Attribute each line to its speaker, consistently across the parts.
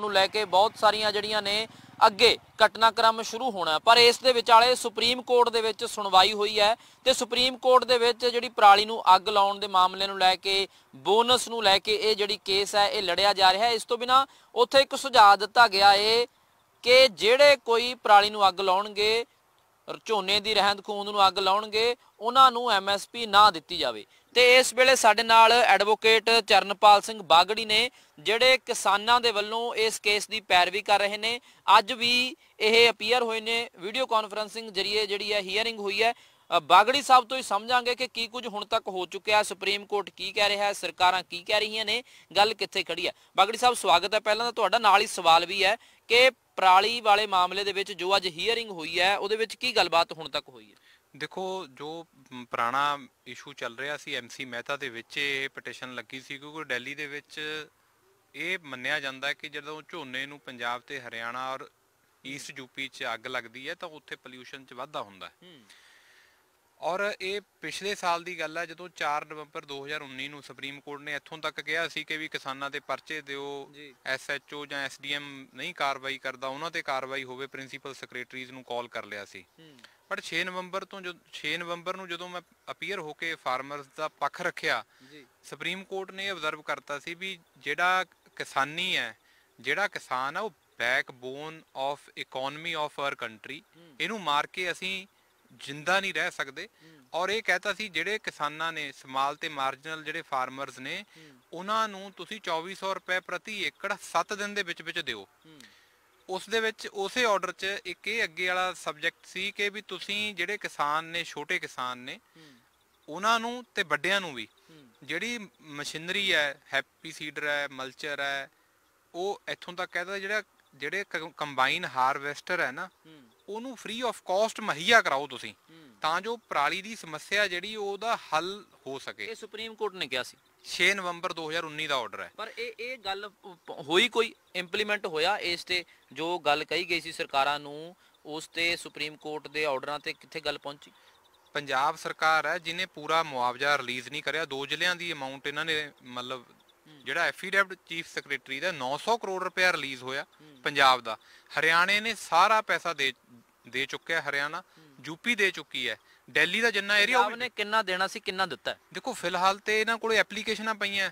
Speaker 1: ਨੂੰ ਲੈ ਕੇ ਬਹੁਤ ਸਾਰੀਆਂ ਜਿਹੜੀਆਂ ਨੇ ਅੱਗੇ ਘਟਨਾਕ੍ਰਮ ਸ਼ੁਰੂ ਹੋਣਾ ਪਰ ਇਸ ਦੇ ਵਿਚਾਲੇ ਸੁਪਰੀਮ ਕੋਰਟ ਦੇ ਵਿੱਚ ਸੁਣਵਾਈ ਹੋਈ ਹੈ ਤੇ ਸੁਪਰੀਮ ਕੋਰਟ ਦੇ ਵਿੱਚ ਜਿਹੜੀ ਪ੍ਰਾਲੀ ਨੂੰ ਅੱਗ ਲਾਉਣ ਦੇ ਮਾਮਲੇ ਨੂੰ ਲੈ ਕੇ ਬੋਨਸ ਨੂੰ ਲੈ ਕੇ ਇਹ ਜਿਹੜੀ ਕੇਸ ਹੈ ਇਹ ਲੜਿਆ ਜਾ ਰਿਹਾ ਇਸ ਤੋਂ ਬਿਨਾ ਉੱਥੇ ਇੱਕ ਸੁਝਾਅ ਦਿੱਤਾ ਗਿਆ ਏ ਕਿ ਜਿਹੜੇ ਕੋਈ ਪ੍ਰਾਲੀ ਨੂੰ ਅੱਗ ਲਾਉਣਗੇ ਝੋਨੇ ਦੀ ਰਹਿੰਦ ਖੂੰਦ ਨੂੰ ਅੱਗ ਲਾਉਣਗੇ ਉਹਨਾਂ ਨੂੰ ਐਮਐਸਪੀ ਨਾ ਦਿੱਤੀ ਜਾਵੇ ਤੇ ਇਸ ਵੇਲੇ ਸਾਡੇ ਨਾਲ ਐਡਵੋਕੇਟ ਚਰਨਪਾਲ ਸਿੰਘ ਬਾਗੜੀ ਨੇ ਜਿਹੜੇ ਕਿਸਾਨਾਂ ਦੇ ਵੱਲੋਂ ਇਸ ਕੇਸ ਦੀ ਪੈਰਵੀ ਕਰ ਰਹੇ ਨੇ ਅੱਜ ਵੀ ਇਹ ਅਪੀਅਰ ਹੋਏ ਨੇ ਵੀਡੀਓ ਕਾਨਫਰੈਂਸਿੰਗ ਜਰੀਏ ਜਿਹੜੀ ਹੈ ਹੀਅਰਿੰਗ ਹੋਈ ਹੈ ਬਾਗੜੀ ਸਾਹਿਬ ਤੋਂ ਹੀ ਸਮਝਾਂਗੇ ਕਿ ਕੀ ਕੁਝ ਹੁਣ ਤੱਕ ਹੋ ਚੁੱਕਿਆ ਸੁਪਰੀਮ ਕੋਰਟ ਕੀ ਕਹਿ ਰਿਹਾ ਹੈ ਸਰਕਾਰਾਂ ਕੀ ਕਹਿ ਰਹੀਆਂ ਨੇ ਗੱਲ ਕਿੱਥੇ ਖੜੀ ਹੈ ਬਾਗੜੀ ਸਾਹਿਬ ਸਵਾਗਤ ਹੈ ਪਹਿਲਾਂ ਤਾਂ ਤੁਹਾਡਾ ਨਾਲ ਹੀ ਸਵਾਲ ਵੀ ਹੈ ਕਿ ਪਰਾਲੀ ਵਾਲੇ ਮਾਮਲੇ ਦੇ ਵਿੱਚ ਜੋ ਅੱਜ ਹੀਅਰਿੰਗ ਹੋਈ ਹੈ ਉਹਦੇ ਵਿੱਚ ਕੀ
Speaker 2: ਗੱਲਬਾਤ ਹੁਣ ਤੱਕ ਹੋਈ ਹੈ ਦੇਖੋ ਜੋ ਪੁਰਾਣਾ ਇਸ਼ੂ ਚੱਲ ਰਿਹਾ ਸੀ ਐਮਸੀ ਮਹਿਤਾ ਦੇ ਵਿੱਚ ਇਹ ਪਟੀਸ਼ਨ ਲੱਗੀ ਸੀ ਕਿਉਂਕਿ ਦਿੱਲੀ ਦੇ ਵਿੱਚ ਇਹ ਮੰਨਿਆ ਜਾਂਦਾ ਕਿ ਜਦੋਂ ਝੋਨੇ ਨੂੰ ਪੰਜਾਬ ਤੇ ਹਰਿਆਣਾ ਔਰ ਈਸਟ ਯੂਪੀ 'ਚ ਅੱਗ ਲੱਗਦੀ ਹੈ ਤਾਂ ਉੱਥੇ ਪੋਲੂਸ਼ਨ 'ਚ ਵਾਧਾ ਹੁੰਦਾ ਹੈ ਔਰ ਇਹ ਪਿਛਲੇ ਸਾਲ ਦੀ ਗੱਲ ਹੈ ਜਦੋਂ 4 ਨਵੰਬਰ 2019 ਨੂੰ ਸੁਪਰੀਮ ਕੋਰਟ ਨੇ ਇੱਥੋਂ ਤੱਕ ਕਿਹਾ ਸੀ ਕਿ ਵੀ ਕਿਸਾਨਾਂ ਦੇ ਪਰਚੇ ਦਿਓ ਐਸਐਚਓ ਜਾਂ ਐਸਡੀਐਮ ਨਹੀਂ ਕਾਰਵਾਈ ਕਰਦਾ ਉਹਨਾਂ ਤੇ ਕਾਰਵਾਈ ਹੋਵੇ ਪ੍ਰਿੰਸੀਪਲ ਸੈਕਟਰੀਜ਼ ਨੂੰ ਕਾਲ ਕਰ ਲਿਆ ਸੀ ਬਟ 6 ਨਵੰਬਰ ਤੋਂ ਜੋ 6 ਨਵੰਬਰ ਨੂੰ ਜਦੋਂ ਮੈਂ ਅਪੀਅਰ ਹੋ ਕੇ ਫਾਰਮਰਸ ਦਾ ਪੱਖ ਰੱਖਿਆ ਜੀ ਸੁਪਰੀਮ ਕੋਰਟ ਨੇ ਅਬਜ਼ਰਵ ਕਰਤਾ ਸੀ ਵੀ ਜਿਹੜਾ ਕਿਸਾਨੀ ਹੈ ਜਿਹੜਾ ਕਿਸਾਨ ਆ ਉਹ backbone of economy of our country ਇਹਨੂੰ ਮਾਰ ਕੇ ਅਸੀਂ ਜਿੰਦਾ ਨਹੀਂ ਰਹਿ ਸਕਦੇ ਔਰ ਇਹ ਕਹਤਾ ਸੀ ਜਿਹੜੇ ਕਿਸਾਨਾਂ ਨੇ ਸਮਾਲ ਤੇ ਮਾਰਜਨਲ ਜਿਹੜੇ ਫਾਰਮਰਸ ਨੇ ਉਹਨਾਂ ਨੂੰ ਤੁਸੀਂ 2400 ਰੁਪਏ ਪ੍ਰਤੀ ਏਕੜ 7 ਦਿਨ ਦੇ ਵਿੱਚ ਵਿੱਚ ਦਿਓ ਉਸ ਦੇ ਵਿੱਚ ਉਸੇ ਆਰਡਰ 'ਚ ਇੱਕ ਇਹ ਅੱਗੇ ਵਾਲਾ ਸਬਜੈਕਟ ਸੀ ਕਿ ਵੀ ਤੁਸੀਂ ਜਿਹੜੇ ਕਿਸਾਨ ਨੇ ਛੋਟੇ ਕਿਸਾਨ ਨੇ ਉਹਨਾਂ ਨੂੰ ਤੇ ਵੱਡਿਆਂ ਨੂੰ ਵੀ ਜਿਹੜੀ ਮਸ਼ੀਨਰੀ ਹੈ ਹੈਪੀ ਸੀਡਰ ਹੈ ਮਲਚਰ ਹੈ ਉਹ ਇੱਥੋਂ ਤੱਕ ਕਹਿੰਦਾ ਜਿਹੜਾ ਜਿਹੜੇ ਕੰਬਾਈਨ ਹਾਰਵੈਸਟਰ ਹੈ ਨਾ ਉਹਨੂੰ ਫ੍ਰੀ ਆਫ ਕਾਸਟ ਮਹੱਈਆ ਕਰਾਓ ਤੁਸੀਂ ਤਾਂ ਜੋ ਪਰਾਲੀ ਦੀ ਸਮੱਸਿਆ ਜਿਹੜੀ ਉਹਦਾ ਹੱਲ ਹੋ ਸਕੇ ਇਹ ਸੁਪਰੀਮ ਕੋਰਟ ਨੇ ਕਿਹਾ ਸੀ 6 ਨਵੰਬਰ 2019 ਦਾ ਆਰਡਰ ਹੈ
Speaker 1: ਪਰ ਇਹ ਇਹ ਗੱਲ ਹੋਈ ਕੋਈ ਇੰਪਲੀਮੈਂਟ ਹੋਇਆ ਇਸ ਤੇ ਜੋ ਗੱਲ ਕਹੀ ਗਈ ਸੀ ਸਰਕਾਰਾਂ ਨੂੰ ਉਸ ਤੇ ਸੁਪਰੀਮ ਕੋਰਟ ਦੇ ਆਰਡਰਾਂ
Speaker 2: ਤੇ ਕਿੱਥੇ ਗੱਲ ਪਹੁੰਚੀ ਪੰਜਾਬ ਸਰਕਾਰ ਹੈ ਜਿਨੇ ਪੂਰਾ ਮੁਆਵਜ਼ਾ ਰਿਲੀਜ਼ ਨਹੀਂ ਕਰਿਆ ਦੋ ਜ਼ਿਲ੍ਹਿਆਂ ਦੀ ਅਮਾਉਂਟ ਇਹਨਾਂ ਨੇ ਮਤਲਬ ਜਿਹੜਾ ਐਫੀਡੈਵਿਟ ਚੀਫ ਸੈਕਟਰੀ ਦਾ 900 ਕਰੋੜ ਰੁਪਏ ਰਿਲੀਜ਼ ਹੋਇਆ ਪੰਜਾਬ ਦਾ ਹਰਿਆਣੇ ਨੇ ਸਾਰਾ ਪੈਸਾ ਦੇ ਦੇ ਚੁੱਕਿਆ ਹਰਿਆਣਾ ਯੂਪੀ ਦੇ ਚੁੱਕੀ ਹੈ ਦਿੱਲੀ ਦਾ ਜਿੰਨਾ ਏਰੀਆ ਉਹ ਨੇ ਕਿੰਨਾ ਦੇਣਾ ਸੀ ਕਿੰਨਾ ਦਿੱਤਾ ਦੇਖੋ ਫਿਲਹਾਲ ਤੇ ਇਹਨਾਂ ਕੋਲੇ ਐਪਲੀਕੇਸ਼ਨਾਂ ਪਈਆਂ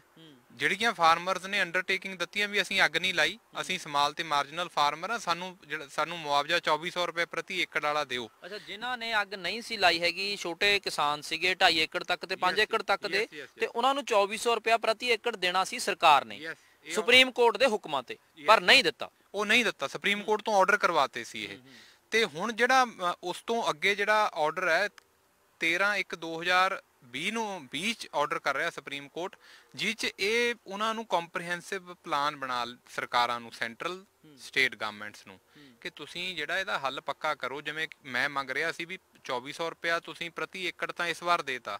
Speaker 2: ਜਿਹੜੀਆਂ ਫਾਰਮਰਸ ਨੇ ਅੰਡਰਟੇਕਿੰਗ ਦਿੱਤੀਆਂ ਵੀ ਅਸੀਂ ਅੱਗ ਨਹੀਂ ਲਾਈ ਅਸੀਂ ਸਮਾਲ ਤੇ ਮਾਰਜਨਲ ਫਾਰਮਰ ਆ ਸਾਨੂੰ ਜਿਹੜਾ- ਸਾਨੂੰ ਮੁਆਵਜ਼ਾ 2400 ਰੁਪਏ ਪ੍ਰਤੀ ਏਕੜ ਵਾਲਾ ਦਿਓ
Speaker 1: ਅੱਛਾ ਜਿਨ੍ਹਾਂ ਨੇ ਅੱਗ ਨਹੀਂ ਸੀ ਲਾਈ ਹੈਗੀ ਛੋਟੇ ਕਿਸਾਨ ਸੀਗੇ 2.5 ਏਕੜ ਤੱਕ ਤੇ 5 ਏਕੜ ਤੱਕ ਦੇ ਤੇ ਉਹਨਾਂ ਨੂੰ 2400 ਰੁਪਏ ਪ੍ਰਤੀ ਏਕੜ ਦੇਣਾ ਸੀ ਸਰਕਾਰ ਨੇ ਸੁਪਰੀਮ ਕੋਰਟ ਦੇ ਹੁਕਮਾਂ ਤੇ ਪਰ ਨਹੀਂ
Speaker 2: ਦਿੱਤਾ ਉਹ ਨਹੀਂ ਦਿੱਤਾ ਸੁਪਰੀਮ ਕੋਰਟ ਤੋਂ ਆਰਡਰ ਕਰਵਾਤੇ ਸੀ ਇਹ ਤੇ ਹੁਣ ਜਿਹੜਾ ਉਸ ਤੋਂ ਅੱਗੇ ਜਿਹੜਾ ਆਰਡਰ ਹੈ 13/1/2020 ਨੂੰ 20 ਚ ਆਰਡਰ ਕਰ ਰਿਹਾ ਸੁਪਰੀਮ ਕੋਰਟ ਜਿਸ ਚ ਇਹ ਉਹਨਾਂ ਨੂੰ ਕੰਪਰੀਹੈਂਸਿਵ ਪਲਾਨ ਬਣਾ ਸਰਕਾਰਾਂ ਨੂੰ ਸੈਂਟਰਲ ਸਟੇਟ ਗਵਰਨਮੈਂਟਸ ਨੂੰ ਕਿ ਤੁਸੀਂ ਜਿਹੜਾ ਇਹਦਾ ਹੱਲ ਪੱਕਾ ਕਰੋ ਜਿਵੇਂ ਮੈਂ ਮੰਗ ਰਿਹਾ ਸੀ ਵੀ 2400 ਰੁਪਿਆ ਤੁਸੀਂ ਪ੍ਰਤੀ ਏਕੜ ਤਾਂ ਇਸ ਵਾਰ ਦੇਤਾ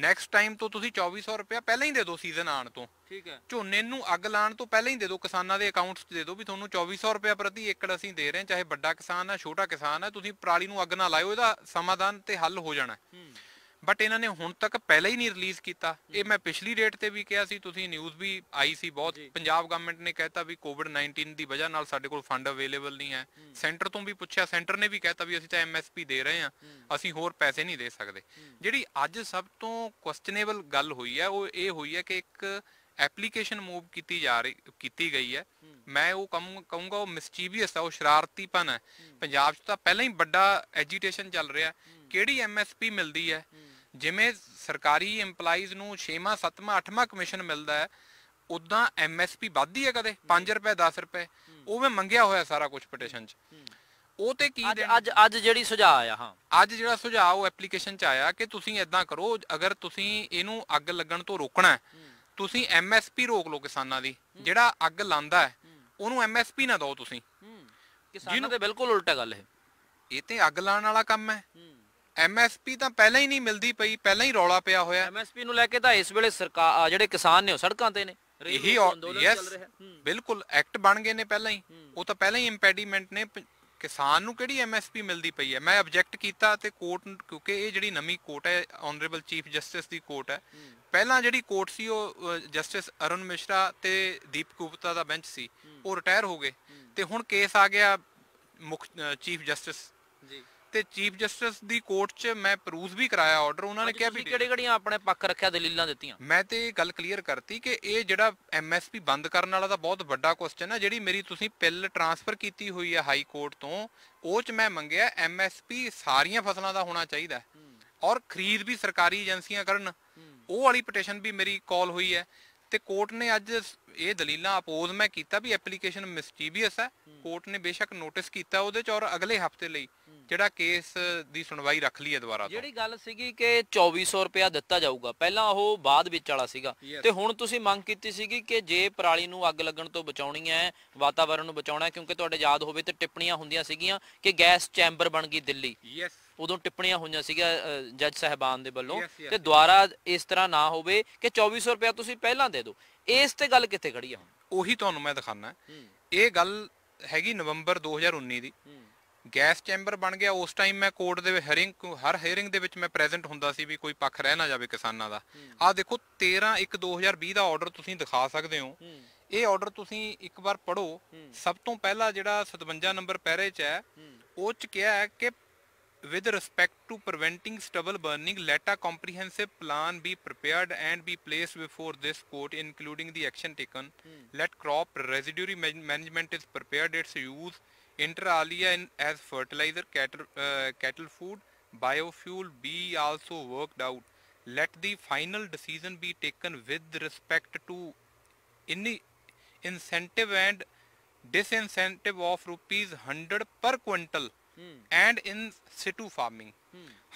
Speaker 2: ਨੈਕਸਟ ਟਾਈਮ ਤੋਂ ਤੁਸੀਂ 2400 ਰੁਪਏ ਪਹਿਲਾਂ ਹੀ ਦੇ ਦਿਓ ਸੀਜ਼ਨ ਆਣ ਤੋਂ ਠੀਕ ਹੈ ਝੋਨੇ ਨੂੰ ਅੱਗ ਲਾਣ ਤੋਂ ਪਹਿਲਾਂ ਹੀ ਦੇ ਦਿਓ ਕਿਸਾਨਾਂ ਦੇ ਅਕਾਊਂਟਸ 'ਚ ਦੇ ਦਿਓ ਵੀ ਤੁਹਾਨੂੰ 2400 ਰੁਪਏ ਪ੍ਰਤੀ ਏਕੜ ਅਸੀਂ ਦੇ ਰਹੇ ਹਾਂ ਚਾਹੇ ਵੱਡਾ ਕਿਸਾਨ ਆ ਛੋਟਾ ਕਿਸਾਨ ਆ ਤੁਸੀਂ ਪਰਾਲੀ ਨੂੰ ਅੱਗ ਨਾ ਲਾਇਓ ਇਹਦਾ ਸਮਾਧਾਨ ਤੇ ਹੱਲ ਹੋ ਜਾਣਾ ਬਟ ਇਹਨਾਂ ਨੇ ਹੁਣ ਤੱਕ ਪਹਿਲਾਂ ਹੀ ਨਹੀਂ ਰਿਲੀਜ਼ ਕੀਤਾ ਇਹ ਮੈਂ ਪਿਛਲੀ ਡੇਟ ਤੇ ਵੀ ਕਿਹਾ ਸੀ ਤੁਸੀਂ ਨਿਊਜ਼ ਵੀ ਆਈ ਸੀ ਬਹੁਤ ਪੰਜਾਬ ਗਵਰਨਮੈਂਟ ਨੇ ਕਹਿਤਾ ਵੀ ਕੋਵਿਡ-19 ਦੀ ਵਜ੍ਹਾ ਨਾਲ ਸਾਡੇ ਕੋਲ ਫੰਡ ਅਵੇਲੇਬਲ ਨਹੀਂ ਹੈ ਸੈਂਟਰ ਤੋਂ ਵੀ ਪੁੱਛਿਆ ਸੈਂਟਰ ਨੇ ਵੀ ਕਹਿਤਾ ਵੀ ਅਸੀਂ ਤਾਂ ਐਮਐਸਪੀ ਦੇ ਰਹੇ ਹਾਂ ਅਸੀਂ ਹੋਰ ਪੈਸੇ ਨਹੀਂ ਦੇ ਸਕਦੇ ਜਿਹੜੀ ਅੱਜ ਸਭ ਤੋਂ ਕੁਐਸਚਨੇਬਲ ਗੱਲ ਹੋਈ ਹੈ ਉਹ ਇਹ ਹੋਈ ਹੈ ਕਿ ਇੱਕ ਐਪਲੀਕੇਸ਼ਨ ਮੂਵ ਕੀਤੀ ਜਾ ਰਹੀ ਕੀਤੀ ਗਈ ਹੈ ਮੈਂ ਉਹ ਕੰਮ ਕਹੂੰਗਾ ਉਹ ਮਿਸਚੀਵੀਅਸ ਹੈ ਉਹ ਸ਼ਰਾਰਤੀਪਨ ਹੈ ਪੰਜਾਬ 'ਚ ਤਾਂ ਪਹਿਲਾਂ ਹੀ ਵੱਡਾ ਐਜੀਟੇਸ਼ਨ ਚੱਲ ਰਿਹਾ ਕਿਹੜੀ ਐਮਐਸਪੀ ਮਿਲਦੀ ਹੈ ਜਿਵੇਂ ਸਰਕਾਰੀ EMPLOYEES ਨੂੰ 6ਵਾਂ 7ਵਾਂ 8ਵਾਂ ਕਮਿਸ਼ਨ ਮਿਲਦਾ ਹੈ ਉਦਾਂ ਐਮਐਸਪੀ ਵੱਧਦੀ ਹੈ ਕਦੇ 5 ਰੁਪਏ 10 ਰੁਪਏ ਉਹ ਮੈਂ ਮੰਗਿਆ ਹੋਇਆ ਸਾਰਾ ਕੁਝ ਪਟੀਸ਼ਨ 'ਚ ਉਹ ਤੇ ਕੀ ਅੱਜ ਅੱਜ ਜਿਹੜੀ ਸੁਝਾਅ ਆਇਆ ਹਾਂ ਅੱਜ ਜਿਹੜਾ ਸੁਝਾਅ ਉਹ ਐਪਲੀਕੇਸ਼ਨ 'ਚ ਆਇਆ ਕਿ ਤੁਸੀਂ ਇਦਾਂ ਕਰੋ ਅਗਰ ਤੁਸੀਂ ਇਹਨੂੰ ਅੱਗ ਲੱਗਣ ਤੋਂ ਰੋਕਣਾ ਤੁਸੀਂ ਐਮਐਸਪੀ ਰੋਕ ਲਓ ਕਿਸਾਨਾਂ ਦੀ ਜਿਹੜਾ ਅੱਗ ਲਾਂਦਾ ਹੈ ਉਹਨੂੰ ਐਮਐਸਪੀ ਨਾ ਦਿਓ ਤੁਸੀਂ ਕਿਸਾਨਾਂ ਦੇ ਬਿਲਕੁਲ ਉਲਟਾ ਗੱਲ ਹੈ ਇਹ ਤੇ ਅੱਗ ਲਾਉਣ ਵਾਲਾ ਕੰਮ ਹੈ ਐਮਐਸਪੀ ਤਾਂ ਪਹਿਲਾਂ ਹੀ ਨਹੀਂ ਮਿਲਦੀ ਪਈ ਪਹਿਲਾਂ ਹੀ ਰੌਲਾ ਪਿਆ ਹੋਇਆ ਐਮਐਸਪੀ ਨੂੰ ਲੈ ਕੇ ਤਾਂ ਇਸ ਵੇਲੇ ਸਰਕਾਰ ਜਿਹੜੇ ਕਿਸਾਨ ਨੇ ਉਹ ਸੜਕਾਂ ਤੇ ਨੇ ਇਹੀ ਯੈਸ ਬਿਲਕੁਲ ਐਕਟ ਬਣ ਗਏ ਨੇ ਪਹਿਲਾਂ ਹੀ ਉਹ ਤਾਂ ਪਹਿਲਾਂ ਹੀ ਇੰਪੈਡੀਮੈਂਟ ਨੇ ਕਿਸਾਨ ਨੂੰ ਕਿਹੜੀ ਐਮਐਸਪੀ ਮਿਲਦੀ ਪਈ ਹੈ ਮੈਂ ਆਬਜੈਕਟ ਕੀਤਾ ਤੇ ਕੋਰਟ ਕਿਉਂਕਿ ਇਹ ਜਿਹੜੀ ਨਵੀਂ ਕੋਰਟ ਹੈ ਆਨਰੇਬਲ ਚੀਫ ਜਸਟਿਸ ਦੀ ਕੋਰਟ ਹੈ ਪਹਿਲਾਂ ਜਿਹੜੀ ਕੋਰਟ ਸੀ ਉਹ ਜਸਟਿਸ ਅਰਨ ਮਿਸ਼ਰਾ ਤੇ ਦੀਪ ਕੁਪਤਾ ਦਾ ਬੈਂਚ ਸੀ ਉਹ ਰਿਟਾਇਰ ਹੋ ਗਏ ਤੇ ਹੁਣ ਕੇਸ ਆ ਗਿਆ ਮੁੱਖ ਚੀਫ ਜਸਟਿਸ ਜੀ ਤੇ ਚੀਫ ਜਸਟਿਸ ਦੀ ਕੋਰਟ 'ਚ ਮੈਂ ਪ੍ਰੂਫ ਵੀ ਕਰਾਇਆ ਆਰਡਰ ਉਹਨਾਂ ਨੇ ਕਿਹਾ ਵੀ ਕਿਹੜੇ ਕਿਹੜੀਆਂ ਆਪਣੇ ਪੱਖ ਰੱਖਿਆ ਦਲੀਲਾਂ ਦਿੱਤੀਆਂ ਮੈਂ ਤੇ ਇਹ ਗੱਲ ਕਲੀਅਰ ਕਰਤੀ ਕਿ ਇਹ ਜਿਹੜਾ ਐਮਐਸਪੀ ਬੰਦ ਕਰਨ ਵਾਲਾ ਤਾਂ ਬਹੁਤ ਵੱਡਾ ਕੁਐਸਚਨ ਹੈ ਜਿਹੜੀ ਮੇਰੀ ਤੁਸੀਂ ਪਿੱਲ ਟ੍ਰਾਂਸਫਰ ਕੀਤੀ ਹੋਈ ਹੈ ਹਾਈ ਕੋਰਟ ਤੋਂ ਉਹ 'ਚ ਮੈਂ ਮੰਗਿਆ ਐਮਐਸਪੀ ਸਾਰੀਆਂ ਫਸਲਾਂ ਦਾ ਹੋਣਾ ਚਾਹੀਦਾ ਔਰ ਖਰੀਦ ਵੀ ਸਰਕਾਰੀ ਏਜੰਸੀਆਂ ਕਰਨ ਉਹ ਵਾਲੀ ਪਟੀਸ਼ਨ ਵੀ ਮੇਰੀ ਕਾਲ ਹੋਈ ਹੈ ਤੇ ਕੋਰਟ ਨੇ ਅੱਜ ਇਹ ਦਲੀਲਾਂ ਅਪੋਜ਼ ਮੈਂ ਕੀਤਾ ਵੀ ਐਪਲੀਕੇਸ਼ਨ ਮਿਸਟੀਬੀਅਸ ਹੈ ਕੋਰਟ ਨੇ ਬੇਸ਼ੱਕ ਨੋਟਿਸ ਕੀਤਾ ਉਹਦੇ ਚ ਔਰ ਅਗਲੇ ਹਫਤੇ ਲਈ ਜਿਹੜਾ ਕੇਸ ਦੀ ਸੁਣਵਾਈ ਰੱਖ ਲਈ ਹੈ ਦੁਬਾਰਾ ਜਿਹੜੀ ਗੱਲ ਸੀਗੀ ਕਿ 2400 ਰੁਪਿਆ ਦਿੱਤਾ ਜਾਊਗਾ ਪਹਿਲਾਂ ਉਹ ਬਾਅਦ ਵਿੱਚ ਵਾਲਾ
Speaker 1: ਸੀਗਾ ਤੇ ਹੁਣ ਤੁਸੀਂ ਮੰਗ ਕੀਤੀ ਸੀਗੀ ਕਿ ਜੇ ਪਰਾਲੀ ਨੂੰ ਅੱਗ ਲੱਗਣ ਤੋਂ ਬਚਾਉਣੀ ਹੈ ਵਾਤਾਵਰਣ ਨੂੰ ਬਚਾਉਣਾ ਕਿਉਂਕਿ ਤੁਹਾਡੇ ਯਾਦ ਹੋਵੇ ਤੇ ਟਿੱਪਣੀਆਂ ਹੁੰਦੀਆਂ ਸੀਗੀਆਂ ਕਿ ਗੈਸ ਚੈਂਬਰ ਬਣ ਗਈ ਦਿੱਲੀ ਯੈਸ ਉਦੋਂ ਟਿੱਪਣੀਆਂ ਹੋਈਆਂ ਸੀਗੀਆਂ ਜੱਜ ਸਹਿਬਾਨ ਦੇ ਵੱਲੋਂ ਤੇ ਦੁਆਰਾ ਇਸ ਤਰ੍ਹਾਂ ਨਾ ਹੋਵੇ ਕਿ
Speaker 2: 2400 ਰੁਪਿਆ ਤੁਸੀਂ ਪਹਿਲਾਂ ਦੇ ਦਿਓ ਇਸ ਤੇ ਗੱਲ ਕਿੱਥੇ ਖੜੀ ਆ ਹੁਣ ਉਹੀ ਤੁਹਾਨੂੰ ਮੈਂ ਦਿਖਾਣਾ ਇਹ ਗੱਲ ਹੈਗੀ ਨਵੰਬਰ 2019 ਦੀ ਗੈਸ ਚੈਂਬਰ ਬਣ ਗਿਆ ਉਸ ਟਾਈਮ ਮੈਂ ਕੋਰਟ ਦੇ ਵਿੱਚ ਹਰਿੰਗ ਹਰ ਹੇਰਿੰਗ ਦੇ ਵਿੱਚ ਮੈਂ ਪ੍ਰੈਜ਼ੈਂਟ ਹੁੰਦਾ ਸੀ ਵੀ ਕੋਈ ਪੱਖ ਰਹਿ ਨਾ ਜਾਵੇ ਕਿਸਾਨਾਂ ਦਾ ਆ ਦੇਖੋ 13 1 2020 ਦਾ ਆਰਡਰ ਤੁਸੀਂ ਦਿਖਾ ਸਕਦੇ ਹੋ ਇਹ ਆਰਡਰ ਤੁਸੀਂ ਇੱਕ ਵਾਰ ਪੜੋ ਸਭ ਤੋਂ ਪਹਿਲਾ ਜਿਹੜਾ 57 ਨੰਬਰ ਪੈਰੇ 'ਚ ਹੈ ਉਹ 'ਚ ਕਿਹਾ ਹੈ ਕਿ With respect to preventing stubble burning, let a comprehensive plan be prepared and be placed before this court including the action taken. Hmm. Let crop residue management is prepared, its use inter alia in, as fertilizer, cattle, uh, cattle food, biofuel be also worked out. Let the final decision be taken with respect to any incentive and disincentive of rupees 100 per quintal and in situ farming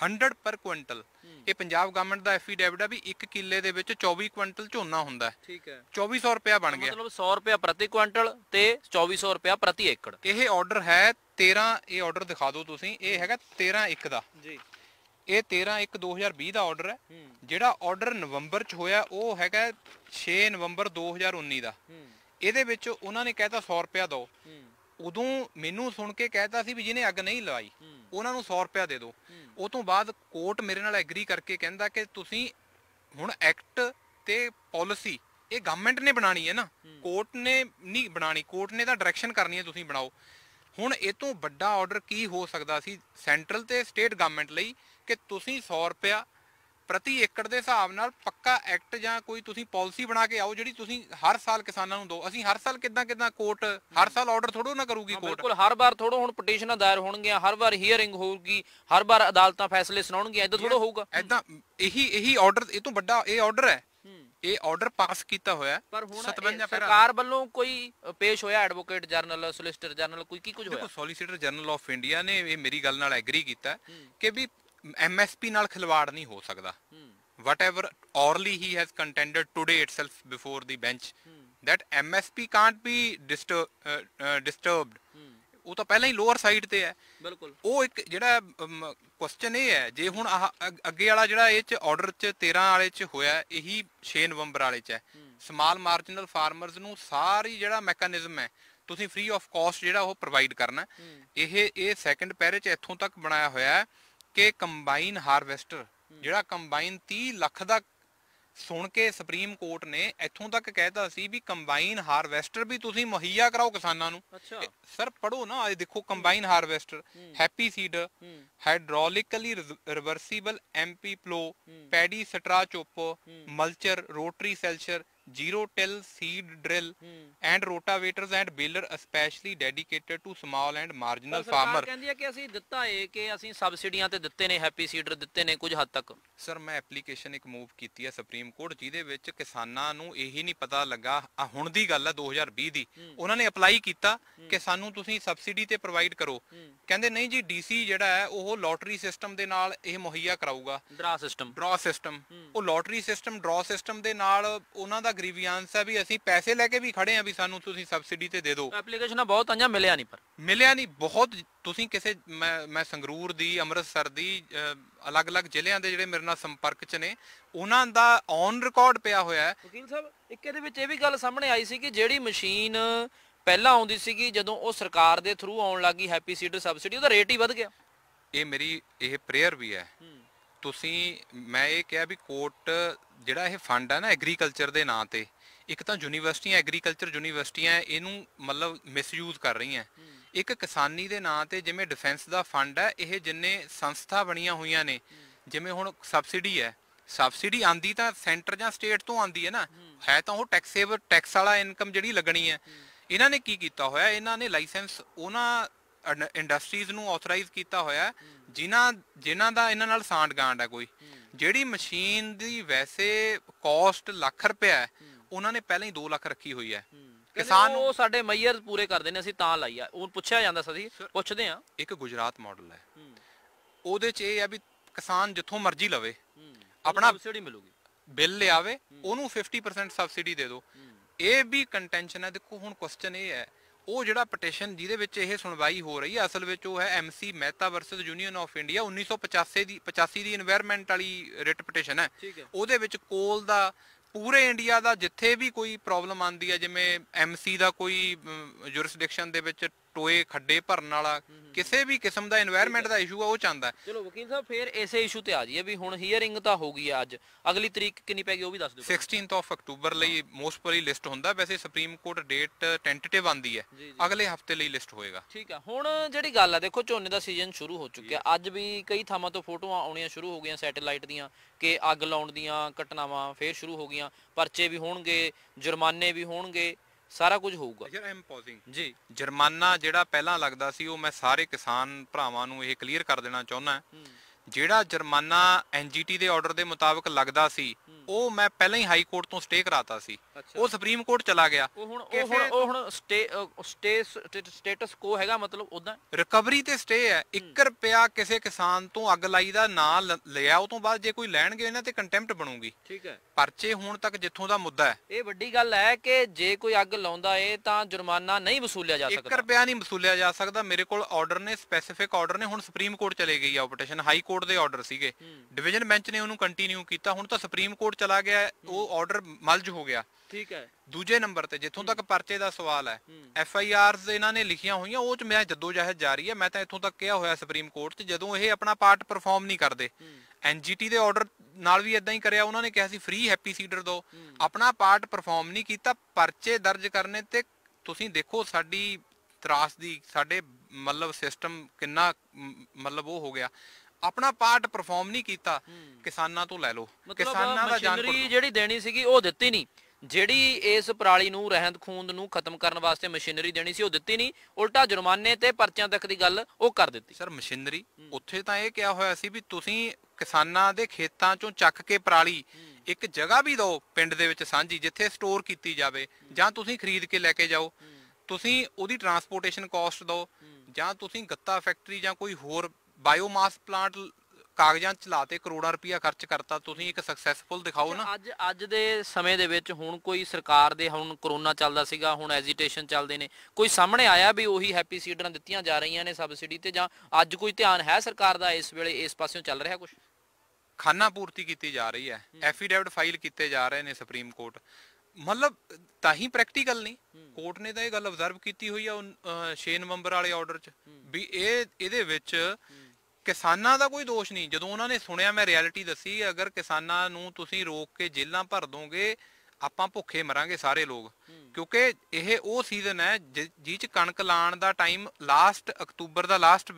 Speaker 2: 100 per quintal ਇਹ Punjab government ਦਾ affidavit ਆ ਵੀ 1 ਕਿੱਲੇ ਦੇ ਵਿੱਚ 24 quintal ਝੋਨਾ ਹੁੰਦਾ ਠੀਕ ਹੈ 2400 ਰੁਪਿਆ ਬਣ ਗਿਆ ਮਤਲਬ 100 ਰੁਪਿਆ ਪ੍ਰਤੀ ਕੁਇੰਟਲ ਤੇ 2400 ਰੁਪਿਆ ਪ੍ਰਤੀ ਏਕੜ ਇਹ ਆਰਡਰ ਹੈ 13 ਇਹ ਆਰਡਰ ਦਿਖਾ ਦਿਓ ਤੁਸੀਂ ਇਹ ਹੈਗਾ 13 1 ਦਾ ਜੀ ਇਹ 13 1 2020 ਦਾ ਆਰਡਰ ਹੈ ਜਿਹੜਾ ਆਰਡਰ ਨਵੰਬਰ ਚ ਹੋਇਆ ਉਹ ਹੈਗਾ 6 ਨਵੰਬਰ 2019 ਦਾ ਇਹਦੇ ਵਿੱਚ ਉਹਨਾਂ ਨੇ ਕਹਿਤਾ 100 ਰੁਪਿਆ ਦਿਓ ਉਦੋਂ ਮੈਨੂੰ ਸੁਣ ਕੇ ਕਹਿਤਾ ਸੀ ਵੀ ਜਿਹਨੇ ਅੱਗ ਨਹੀਂ ਲਾਈ ਉਹਨਾਂ ਨੂੰ 100 ਰੁਪਿਆ ਦੇ ਦਿਓ ਉਹ ਤੋਂ ਬਾਅਦ ਕੋਰਟ ਮੇਰੇ ਨਾਲ ਐਗਰੀ ਕਰਕੇ ਕਹਿੰਦਾ ਕਿ ਤੁਸੀਂ ਹੁਣ ਐਕਟ ਤੇ ਪਾਲਿਸੀ ਇਹ ਗਵਰਨਮੈਂਟ ਨੇ ਬਣਾਣੀ ਹੈ ਨਾ ਕੋਰਟ ਨੇ ਨਹੀਂ ਬਣਾਣੀ ਕੋਰਟ ਨੇ ਤਾਂ ਡਾਇਰੈਕਸ਼ਨ ਕਰਨੀ ਹੈ ਤੁਸੀਂ ਬਣਾਓ ਹੁਣ ਇਹ ਤੋਂ ਵੱਡਾ ਆਰਡਰ ਕੀ ਹੋ ਸਕਦਾ ਸੀ ਸੈਂਟਰਲ ਤੇ ਸਟੇਟ ਗਵਰਨਮੈਂਟ ਲਈ ਕਿ ਤੁਸੀਂ 100 ਰੁਪਿਆ ਪ੍ਰਤੀ ਏਕੜ ਦੇ ਹਿਸਾਬ ਨਾਲ ਪੱਕਾ ਐਕਟ ਜਾਂ ਕੋਈ ਤੁਸੀਂ ਪਾਲਿਸੀ ਬਣਾ ਕੇ ਆਓ ਜਿਹੜੀ ਤੁਸੀਂ ਹਰ ਸਾਲ ਕਿਸਾਨਾਂ ਨੂੰ ਦੋ ਅਸੀਂ ਹਰ ਸਾਲ ਕਿਦਾਂ ਕਿਦਾਂ ਕੋਰਟ ਹਰ ਸਾਲ ਆਰਡਰ ਥੋੜੋ ਨਾ ਕਰੂਗੀ ਕੋਰਟ ਬਿਲਕੁਲ ਹਰ ਵਾਰ ਥੋੜੋ ਹੁਣ ਪਟੀਸ਼ਨਾਂ ਦਾਇਰ ਹੋਣਗੀਆਂ ਹਰ ਵਾਰ ਹੀਅਰਿੰਗ ਹੋਊਗੀ ਹਰ ਵਾਰ ਅਦਾਲਤਾਂ ਫੈਸਲੇ ਸੁਣਾਉਣਗੀਆਂ ਇਦਾਂ ਥੋੜੋ ਹੋਊਗਾ ਇਦਾਂ ਇਹੀ ਇਹੀ ਆਰਡਰ ਇਹ ਤੋਂ ਵੱਡਾ ਇਹ ਆਰਡਰ ਹੈ ਇਹ ਆਰਡਰ ਪਾਸ ਕੀਤਾ ਹੋਇਆ ਪਰ ਹੁਣ ਸਰਕਾਰ ਵੱਲੋਂ ਕੋਈ ਪੇਸ਼ ਹੋਇਆ ਐਡਵੋਕੇਟ ਜਰਨਲ ਸੋਲਿਸਟਰ ਜਰਨਲ ਕੋਈ ਕੀ ਕੁਝ ਹੋਇਆ ਦੇਖੋ ਸੋਲਿਸਟਰ ਜਰਨਲ ਆਫ ਇੰਡੀਆ ਨੇ ਇਹ ਮੇਰੀ ਗੱਲ ਨਾਲ ਐਗਰੀ ਕੀਤਾ ਕਿ ਵੀ ਐਮਐਸਪੀ ਨਾਲ ਖਿਲਵਾੜ ਨਹੀਂ ਹੋ ਸਕਦਾ whatever orally he has contended today itself before the bench that MSP can't be disturbed ਉਹ ਤਾਂ ਪਹਿਲਾਂ ਹੀ ਲੋਅਰ ਸਾਈਡ ਤੇ ਹੈ ਬਿਲਕੁਲ ਉਹ ਇੱਕ ਜਿਹੜਾ ਕੁਐਸਚਨ ਇਹ ਹੈ ਜੇ ਹੁਣ ਅੱਗੇ ਵਾਲਾ ਜਿਹੜਾ ਇਹ ਚ ਆਰਡਰ ਚ 13 ਵਾਲੇ ਚ ਹੋਇਆ ਇਹੀ 6 ਨਵੰਬਰ ਵਾਲੇ ਚ ਹੈ ਸਮਾਲ ਮਾਰਜਨਲ ਫਾਰਮਰਸ ਨੂੰ ਸਾਰੀ ਜਿਹੜਾ ਮੈਕੈਨਿਜ਼ਮ ਹੈ ਤੁਸੀਂ ਫ੍ਰੀ ਆਫ ਕਾਸਟ ਜਿਹੜਾ ਉਹ ਪ੍ਰੋਵਾਈਡ ਕਰਨਾ ਇਹ ਇਹ ਸੈਕੰਡ ਪੈਰੇ ਚ ਇੱਥੋਂ ਤੱਕ ਬਣਾਇਆ ਹੋਇਆ ਹੈ ਕਿ ਕੰਬਾਈਨ ਹਾਰਵੈਸਟਰ ਜਿਹੜਾ ਕੰਬਾਈਨ 30 ਲੱਖ ਦਾ ਸੁਣ ਕੇ ਸੁਪਰੀਮ ਕੋਰਟ ਨੇ ਇੱਥੋਂ ਤੱਕ ਕਹਿਤਾ ਸੀ ਵੀ ਕੰਬਾਈਨ ਹਾਰਵੈਸਟਰ ਵੀ ਤੁਸੀਂ ਮੁਹੱਈਆ ਕਰਾਓ ਕਿਸਾਨਾਂ ਨੂੰ ਸਰ ਪੜੋ ਨਾ ਇਹ ਦੇਖੋ combine harvester happy seed hydraulically reversible MP plough paddy straw chop mulcher rotary slasher zero till seed drill and and rotavators and specially especially dedicated to small and marginal farmer ਕਹਿੰਦੀ ਹੈ ਕਿ ਅਸੀਂ ਦਿੱਤਾ ਏ ਕਿ ਅਸੀਂ ਸਬਸਿਡੀਆਂ ਤੇ ਦਿੱਤੇ ਨੇ ਹੈਪੀ ਸੀਡਰ ਦਿੱਤੇ ਨੇ ਕੁਝ ਹੱਦ ਤੱਕ ਸਰ ਮੈਂ ਐਪਲੀਕੇਸ਼ਨ ਇੱਕ ਮੂਵ ਕੀਤੀ ਹੈ ਸੁਪਰੀਮ ਕੋਰਟ ਜਿਹਦੇ ਵਿੱਚ ਕਿਸਾਨਾਂ ਨੂੰ ਇਹੀ ਨਹੀਂ ਪਤਾ ਲੱਗਾ ਆ ਹੁਣ ਦੀ ਗੱਲ ਹੈ 2020 ਦੀ ਉਹਨਾਂ ਨੇ ਅਪਲਾਈ ਕੀਤਾ ਕਿ ਸਾਨੂੰ ਤੁਸੀਂ ਸਬਸਿਡੀ ਤੇ ਪ੍ਰੋਵਾਈਡ ਕਰੋ ਕਹਿੰਦੇ ਨਹੀਂ ਜੀ ਡੀਸੀ ਜਿਹੜਾ ਹੈ ਉਹ ਲੋਟਰੀ ਸਿਸਟਮ ਦੇ ਨਾਲ ਇਹ ਮੁਹੱਈਆ ਕਰਾਊਗਾ ਡਰਾ ਸਿਸਟਮ ਡਰਾ ਸਿਸਟਮ ਉਹ ਲੋਟਰੀ ਸਿਸਟਮ ਡਰਾ ਸਿਸਟਮ ਦੇ ਨਾਲ ਉਹਨਾਂ ਦਾ ਗ੍ਰੀਵਿਆਂਸ ਆ ਵੀ ਅਸੀਂ ਪੈਸੇ ਲੈ ਕੇ ਵੀ ਖੜੇ ਆ ਵੀ ਸਾਨੂੰ ਤੁਸੀਂ ਸਬਸਿਡੀ ਤੇ ਦੇ ਦਿਓ ਐਪਲੀਕੇਸ਼ਨਾਂ ਬਹੁਤ ਆਈਆਂ ਮਿਲਿਆ ਨਹੀਂ ਪਰ ਮਿਲਿਆ ਨਹੀਂ ਬਹੁਤ ਤੁਸੀਂ ਕਿਸੇ ਮੈਂ ਮੈਂ ਸੰਗਰੂਰ ਦੀ ਅੰਮ੍ਰਿਤਸਰ ਦੀ ਅਲੱਗ-ਅਲੱਗ ਜ਼ਿਲ੍ਹਿਆਂ ਦੇ ਜਿਹੜੇ ਮੇਰੇ ਨਾਲ ਸੰਪਰਕ 'ਚ ਨੇ ਉਹਨਾਂ ਦਾ ਔਨ ਰਿਕਾਰਡ ਪਿਆ ਹੋਇਆ ਹੈ ਵਕੀਲ ਸਾਹਿਬ ਇੱਕ ਇਹਦੇ ਵਿੱਚ ਇਹ ਵੀ ਗੱਲ ਸਾਹਮਣੇ ਆਈ ਸੀ ਕਿ ਜਿਹੜੀ ਮਸ਼ੀਨ ਪਹਿਲਾਂ ਆਉਂਦੀ ਸੀਗੀ ਜਦੋਂ ਉਹ ਸਰਕਾਰ ਦੇ ਥਰੂ ਆਉਣ ਲੱਗੀ ਹੈਪੀ ਸੀਡਰ ਸਬਸਿਡੀ ਉਹਦਾ ਰੇਟ ਹੀ ਵਧ ਗਿਆ ਇਹ ਮੇਰੀ ਇਹ ਪ੍ਰੇਅਰ ਵੀ ਹੈ ਤੁਸੀਂ ਮੈਂ ਇਹ ਕਿਹਾ ਵੀ ਕੋਰਟ ਜਿਹੜਾ ਇਹ ਫੰਡ ਹੈ ਨਾ ਐਗਰੀਕਲਚਰ ਦੇ ਨਾਂ ਤੇ ਇੱਕ ਤਾਂ ਯੂਨੀਵਰਸਿਟੀਆਂ ਐਗਰੀਕਲਚਰ ਯੂਨੀਵਰਸਿਟੀਆਂ ਇਹਨੂੰ ਮਤਲਬ ਮਿਸਯੂਜ਼ ਕਰ ਰਹੀਆਂ ਇੱਕ ਕਿਸਾਨੀ ਦੇ ਨਾਂ ਤੇ ਜਿਵੇਂ ਡਿਫੈਂਸ ਦਾ ਫੰਡ ਹੈ ਇਹ ਜਿੰਨੇ ਸੰਸਥਾ ਬਣੀਆਂ ਹੋਈਆਂ ਨੇ ਜਿਵੇਂ ਹੁਣ ਸਬਸਿਡੀ ਹੈ ਸਬਸਿਡੀ ਆਂਦੀ ਤਾਂ ਸੈਂਟਰ ਜਾਂ ਸਟੇਟ ਤੋਂ ਆਂਦੀ ਹੈ ਨਾ ਹੈ ਤਾਂ ਉਹ ਟੈਕਸੇਬਲ ਟੈਕਸ ਵਾਲਾ ਇਨਕਮ ਜਿਹੜੀ ਲੱਗਣੀ ਹੈ ਇਹਨਾਂ ਨੇ ਕੀ ਕੀਤਾ ਹੋਇਆ ਇਹਨਾਂ ਨੇ ਲਾਇਸੈਂਸ ਉਹਨਾਂ ਇੰਡਸਟਰੀਜ਼ ਨੂੰ ਆਥੋਰਾਈਜ਼ ਕੀਤਾ ਹੋਇਆ ਜਿਨ੍ਹਾਂ ਜਿਨ੍ਹਾਂ ਦਾ ਇਹਨਾਂ ਨਾਲ ਸਾਂਡ ਗਾਂਡ ਹੈ ਕੋਈ ਜਿਹੜੀ ਮਸ਼ੀਨ ਦੀ ਵੈਸੇ ਕਾਸਟ ਲੱਖ ਰੁਪਿਆ ਹੈ ਉਹਨਾਂ ਨੇ ਪਹਿਲਾਂ ਹੀ 2 ਲੱਖ ਰੱਖੀ ਹੋਈ ਹੈ ਕਿਸਾਨ ਉਹ ਸਾਡੇ ਮਈਅਰ ਪੂਰੇ ਕਰਦੇ ਨੇ ਅਸੀਂ ਤਾਂ ਲਾਈ ਆ ਉਹ ਪੁੱਛਿਆ ਜਾਂਦਾ ਸੀ ਪੁੱਛਦੇ ਆ ਇੱਕ ਗੁਜਰਾਤ ਮਾਡਲ ਹੈ ਉਹਦੇ 'ਚ ਇਹ ਆ ਵੀ ਕਿਸਾਨ ਜਿੱਥੋਂ ਮਰਜ਼ੀ ਲਵੇ ਆਪਣਾ ਸਬਸਿਡੀ ਮਿਲੂਗੀ ਬਿੱਲ ਲਿਆਵੇ ਉਹਨੂੰ 50% ਸਬਸਿਡੀ ਦੇ ਦਿਓ ਇਹ ਵੀ ਕੰਟੈਂਸ਼ਨ ਹੈ ਦੇਖੋ ਹੁਣ ਕੁਐਸਚਨ ਇਹ ਹੈ ਉਹ ਜਿਹੜਾ ਪਟੀਸ਼ਨ ਜਿਹਦੇ ਵਿੱਚ ਇਹ ਸੁਣਵਾਈ ਹੋ ਰਹੀ ਹੈ ਅਸਲ ਵਿੱਚ ਉਹ ਹੈ MC Mehta versus union of India 1985 ਦੀ 85 ਦੀ এনवायरमेंट ਵਾਲੀ ਰਿਟ ਪਟੀਸ਼ਨ ਹੈ ਉਹਦੇ ਵਿੱਚ ਕੋਲ ਦਾ ਪੂਰੇ ਇੰਡੀਆ ਦਾ ਜਿੱਥੇ ਵੀ ਕੋਈ ਪ੍ਰੋਬਲਮ ਆਂਦੀ ਹੈ ਜਿਵੇਂ ਐਮਸੀ ਦਾ ਕੋਈ ਜੁਰਿਸਡਿਕਸ਼ਨ ਦੇ ਵਿੱਚ ਟੋਏ ਖੱਡੇ ਭਰਨ ਵਾਲਾ ਕਿਸੇ ਵੀ ਕਿਸਮ ਦਾ এনवायरमेंट ਦਾ ਇਸ਼ੂ ਆ ਉਹ ਚਾਹੁੰਦਾ ਚਲੋ ਵਕੀਲ ਸਾਹਿਬ ਫੇਰ ਇਸੇ ਇਸ਼ੂ ਤੇ ਆ ਜਾਈਏ ਵੀ ਹੁਣ ਹੀਅਰਿੰਗ ਤਾਂ ਹੋ ਗਈ ਆ ਅੱਜ ਅਗਲੀ ਤਰੀਕ ਕਿੰਨੀ ਪੈ ਗਈ ਉਹ ਵੀ ਦੱਸ ਦਿਓ 16th ਆਫ ਅਕਤੂਬਰ ਲਈ ਮੋਸਟ ਪਰੀ ਲਿਸਟ ਹੁੰਦਾ ਵੈਸੇ ਸੁਪਰੀਮ ਕੋਰਟ ਡੇਟ ਟੈਂਟੇਟਿਵ ਆਂਦੀ ਹੈ ਅਗਲੇ ਹਫਤੇ ਲਈ ਲਿਸਟ ਹੋਏਗਾ
Speaker 1: ਠੀਕ ਆ ਹੁਣ ਜਿਹੜੀ ਗੱਲ ਆ ਦੇਖੋ ਝੋਨੇ ਦਾ ਸੀਜ਼ਨ ਸ਼ੁਰੂ ਹੋ ਚੁੱਕਿਆ ਅੱਜ ਵੀ ਕਈ ਥਾਵਾਂ ਤੋਂ ਫੋਟੋਆਂ ਆਉਣੀਆਂ ਸ਼ੁਰੂ ਹੋ ਗਈਆਂ ਸੈਟੇਲਾਈਟ ਦੀਆਂ ਕਿ ਅੱਗ ਲਾਉਣ ਦੀਆਂ ਘਟਨਾਵਾਂ ਫੇਰ ਸ਼ੁਰੂ ਹੋ ਗਈਆਂ ਹੋਣਗੀਆਂ
Speaker 2: ਪਰਚੇ ਵੀ ਹੋਣਗੇ ਜੁਰਮਾਨੇ ਵੀ ਹੋਣਗੇ ਸਾਰਾ ਕੁਝ ਹੋਊਗਾ ਯਾਰ ਆਮ ਪੌਜ਼ਿੰਗ ਜੀ ਜੁਰਮਾਨਾ ਜਿਹੜਾ ਪਹਿਲਾਂ ਲੱਗਦਾ ਸੀ ਉਹ ਮੈਂ ਸਾਰੇ ਕਿਸਾਨ ਭਰਾਵਾਂ ਨੂੰ ਇਹ ਕਲੀਅਰ ਕਰ ਦੇਣਾ ਚਾਹੁੰਦਾ ਜਿਹੜਾ ਜੁਰਮਾਨਾ ਐਨਜੀਟੀ ਦੇ ਆਰਡਰ ਦੇ ਮੁਤਾਬਕ ਲੱਗਦਾ ਸੀ ਉਹ ਮੈਂ ਪਹਿਲਾਂ ਹੀ ਹਾਈ ਕੋਰਟ ਤੋਂ ਸਟੇ ਕਰਾਤਾ ਸੀ ਉਹ ਸੁਪਰੀਮ ਕੋਰਟ ਚਲਾ ਗਿਆ
Speaker 1: ਉਹ ਹੁਣ ਉਹ ਹੁਣ ਸਟੇ ਸਟੇਟਸ ਕੋ ਹੈਗਾ ਮਤਲਬ ਉਦਾਂ
Speaker 2: ਰਿਕਵਰੀ ਤੇ ਸਟੇ ਹੈ 1 ਰੁਪਿਆ ਕਿਸੇ ਕਿਸਾਨ ਤੋਂ ਅੱਗ ਲਾਈ ਦਾ ਨਾਂ ਲਿਆ ਉਹ ਤੋਂ ਬਾਅਦ ਜੇ ਕੋਈ ਲੈਣਗੇ ਇਹਨਾਂ ਤੇ ਕੰਟੈਂਪਟ ਬਣੂਗੀ ਠੀਕ ਹੈ ਪਰਚੇ ਹੁਣ ਤੱਕ ਜਿੱਥੋਂ ਦਾ ਮੁੱਦਾ ਹੈ
Speaker 1: ਇਹ ਵੱਡੀ ਗੱਲ ਹੈ ਕਿ ਜੇ ਕੋਈ ਅੱਗ ਲਾਉਂਦਾ ਏ ਤਾਂ ਜੁਰਮਾਨਾ ਨਹੀਂ ਵਸੂਲਿਆ ਜਾ ਸਕਦਾ 1
Speaker 2: ਰੁਪਿਆ ਨਹੀਂ ਵਸੂਲਿਆ ਜਾ ਸਕਦਾ ਮੇਰੇ ਕੋਲ ਆਰਡਰ ਨੇ ਸਪੈਸੀਫਿਕ ਆਰਡਰ ਨੇ ਹੁਣ ਸੁਪਰੀਮ ਕੋਰਟ ਚਲੇ ਗਈ ਆ ਪਟੀਸ਼ਨ ਹਾਈ ਕੋਰਟ ਦੇ ਆਰਡਰ ਸੀਗੇ ਡਿਵੀਜ਼ਨ ਬੈਂਚ ਨੇ ਉਹਨੂੰ ਕੰਟੀਨਿਊ ਕੀਤਾ ਹੁਣ ਤਾਂ ਸੁਪਰੀਮ ਕੋਰਟ ਚਲਾ ਗਿਆ ਉਹ ਆਰਡਰ ਮਲਜ ਹੋ ਗਿਆ ਠੀਕ ਹੈ ਦੂਜੇ ਨੰਬਰ ਤੇ ਜਿੱਥੋਂ ਤੱਕ ਪਰਚੇ ਦਾ ਸਵਾਲ ਹੈ ਐਫ ਆਈ ਆਰਸ ਇਹਨਾਂ ਨੇ ਲਿਖੀਆਂ ਹੋਈਆਂ ਉਹ ਚ ਮੈਂ ਜਦੋਂ ਜਹਿਦ ਜਾਰੀ ਹੈ ਮੈਂ ਤਾਂ ਇੱਥੋਂ ਤੱਕ ਕਿਹਾ ਹੋਇਆ ਸੁਪਰੀਮ ਕੋਰਟ 'ਚ ਜਦੋਂ ਇਹ ਆਪਣਾ ਪਾਰਟ ਪਰਫਾਰਮ ਨਹੀਂ ਕਰਦੇ ਐਨਜੀਟੀ ਦੇ ਆਰਡਰ ਨਾਲ ਵੀ ਇਦਾਂ ਹੀ ਕਰਿਆ ਉਹਨਾਂ ਨੇ ਕਿਹਾ ਸੀ ਫ੍ਰੀ ਹੈਪੀ ਸੀਡਰ ਦੋ ਆਪਣਾ ਪਾਰਟ ਪਰਫਾਰਮ ਨਹੀਂ ਕੀਤਾ ਪਰਚੇ ਦਰਜ ਕਰਨੇ ਤੇ ਤੁਸੀਂ ਦੇਖੋ ਸਾਡੀ ਤਰਾਸ ਦੀ ਸਾਡੇ ਮਤਲਬ ਸਿਸਟਮ ਕਿੰਨਾ ਮਤਲਬ ਉਹ ਹੋ ਗਿਆ ਆਪਣਾ ਪਾਰਟ ਪਰਫਾਰਮ ਨਹੀਂ ਕੀਤਾ ਕਿਸਾਨਾਂ ਤੋਂ ਲੈ ਲਓ ਕਿਸਾਨਾਂ ਦਾ ਜਾਨਪੁਰ ਜਿਹੜੀ ਦੇਣੀ ਸੀਗੀ ਉਹ
Speaker 1: ਦਿੱਤੀ ਨਹੀਂ ਜਿਹੜੀ ਇਸ ਪ੍ਰਾਲੀ ਨੂੰ ਰਹਿੰਦ ਖੂੰਦ ਨੂੰ ਖਤਮ ਕਰਨ ਵਾਸਤੇ ਮਸ਼ੀਨਰੀ ਦੇਣੀ ਸੀ ਉਹ ਦਿੱਤੀ ਨਹੀਂ
Speaker 2: ਉਲਟਾ ਜੁਰਮਾਨੇ ਤੇ ਪਰਚਿਆਂ ਤੱਕ ਦੀ ਗੱਲ ਉਹ ਕਰ ਦਿੱਤੀ ਸਰ ਮਸ਼ੀਨਰੀ ਉੱਥੇ ਤਾਂ ਇਹ ਕਿਹਾ ਹੋਇਆ ਸੀ ਵੀ ਤੁਸੀਂ ਕਿਸਾਨਾਂ ਦੇ ਖੇਤਾਂ ਚੋਂ ਚੱਕ ਕੇ ਪਰਾਲੀ ਇੱਕ ਜਗ੍ਹਾ ਵੀ ਦਿਓ ਪਿੰਡ ਦੇ ਵਿੱਚ ਸਾਂਝੀ ਜਿੱਥੇ ਸਟੋਰ ਕੀਤੀ ਜਾਵੇ ਜਾਂ ਤੁਸੀਂ ਖਰੀਦ ਕੇ ਲੈ ਕੇ ਜਾਓ ਤੁਸੀਂ ਉਹਦੀ ਟਰਾਂਸਪੋਰਟੇਸ਼ਨ ਕਾਸਟ ਦਿਓ ਜਾਂ ਤੁਸੀਂ ਗੱਤਾ ਫੈਕਟਰੀ ਜਾਂ ਕੋਈ ਹੋਰ ਬਾਇਓਮਾਸ ਪਲਾਂਟ ਕਾਗਜ਼ਾਂ 'ਚ ਲਾਤੇ ਕਰੋੜਾਂ ਰੁਪਇਆ ਖਰਚ ਕਰਤਾ ਤੁਸੀਂ ਇੱਕ ਸਕਸੈਸਫੁਲ ਦਿਖਾਓ ਨਾ ਅੱਜ ਅੱਜ ਦੇ ਸਮੇਂ
Speaker 1: ਦੇ ਵਿੱਚ ਹੁਣ ਕੋਈ ਸਰਕਾਰ ਦੇ ਹੁਣ ਕਰੋਨਾ ਚੱਲਦਾ ਸੀਗਾ ਹੁਣ ਐਜੀਟੇਸ਼ਨ ਚੱਲਦੇ ਨੇ ਕੋਈ ਸਾਹਮਣੇ ਆਇਆ ਵੀ ਉਹੀ ਹੈਪੀ ਸੀਡਰਾਂ ਦਿੱਤੀਆਂ ਜਾ ਰਹੀਆਂ ਨੇ ਸਬਸਿਡੀ ਤੇ ਜਾਂ ਅੱਜ ਕੋਈ ਧਿਆਨ ਹੈ ਸਰਕਾਰ ਦਾ ਇਸ ਵੇਲੇ ਇਸ ਪਾਸਿਓਂ
Speaker 2: ਚੱਲ ਰਿਹਾ ਕੁਝ ਖਾਨਾ ਪੂਰਤੀ ਕੀਤੀ ਜਾ ਰਹੀ ਹੈ ਐਫੀਡੈਵਿਟ ਫਾਈਲ ਕੀਤੇ ਜਾ ਰਹੇ ਨੇ ਸੁਪਰੀਮ ਕੋਰਟ ਮਤਲਬ ਤਾਂ ਹੀ ਪ੍ਰੈਕਟੀਕਲ ਨਹੀਂ ਕੋਰਟ ਨੇ ਤਾਂ ਇਹ ਗੱਲ ਅਬਜ਼ਰਵ ਕੀਤੀ ਹੋਈ ਆ 6 ਨਵੰਬਰ ਵਾਲੇ ਆਰਡਰ 'ਚ ਵੀ ਇਹ ਇਹਦੇ ਵਿੱਚ ਕਿਸਾਨਾਂ ਦਾ ਕੋਈ ਦੋਸ਼ ਨਹੀਂ ਜਦੋਂ ਉਹਨਾਂ ਨੇ ਸੁਣਿਆ ਮੈਂ ਰਿਐਲਿਟੀ ਦੱਸੀ ਅਗਰ ਕਿਸਾਨਾਂ ਨੂੰ ਤੁਸੀਂ ਰੋਕ ਕੇ ਜੇਲਾਂ ਭਰ ਦੋਗੇ ਆਪਾਂ ਭੁੱਖੇ ਮਰਾਂਗੇ ਸਾਰੇ ਲੋਕ ਕਿਉਂਕਿ ਇਹ ਉਹ ਸੀਜ਼ਨ ਹੈ ਜਿਹ 'ਚ ਕਣਕ ਲਾਣ ਦਾ ਟਾਈਮ ਲਾਸਟ ਅਕਤੂਬਰ ਦਾ ਲਾਸਟ